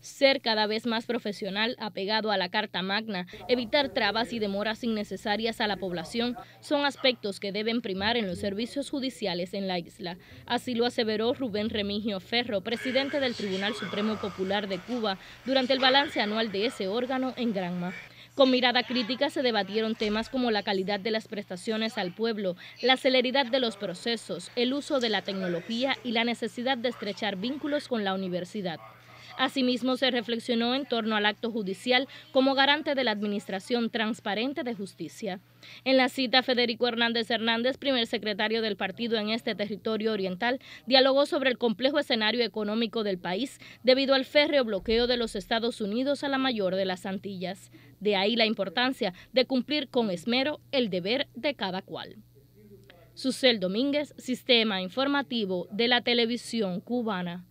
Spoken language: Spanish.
ser cada vez más profesional, apegado a la Carta Magna, evitar trabas y demoras innecesarias a la población, son aspectos que deben primar en los servicios judiciales en la isla. Así lo aseveró Rubén Remigio Ferro, presidente del Tribunal Supremo Popular de Cuba, durante el balance anual de ese órgano en Granma. Con mirada crítica se debatieron temas como la calidad de las prestaciones al pueblo, la celeridad de los procesos, el uso de la tecnología y la necesidad de estrechar vínculos con la universidad. Asimismo, se reflexionó en torno al acto judicial como garante de la administración transparente de justicia. En la cita, Federico Hernández Hernández, primer secretario del partido en este territorio oriental, dialogó sobre el complejo escenario económico del país debido al férreo bloqueo de los Estados Unidos a la mayor de las Antillas. De ahí la importancia de cumplir con esmero el deber de cada cual. Susel Domínguez, Sistema Informativo de la Televisión Cubana.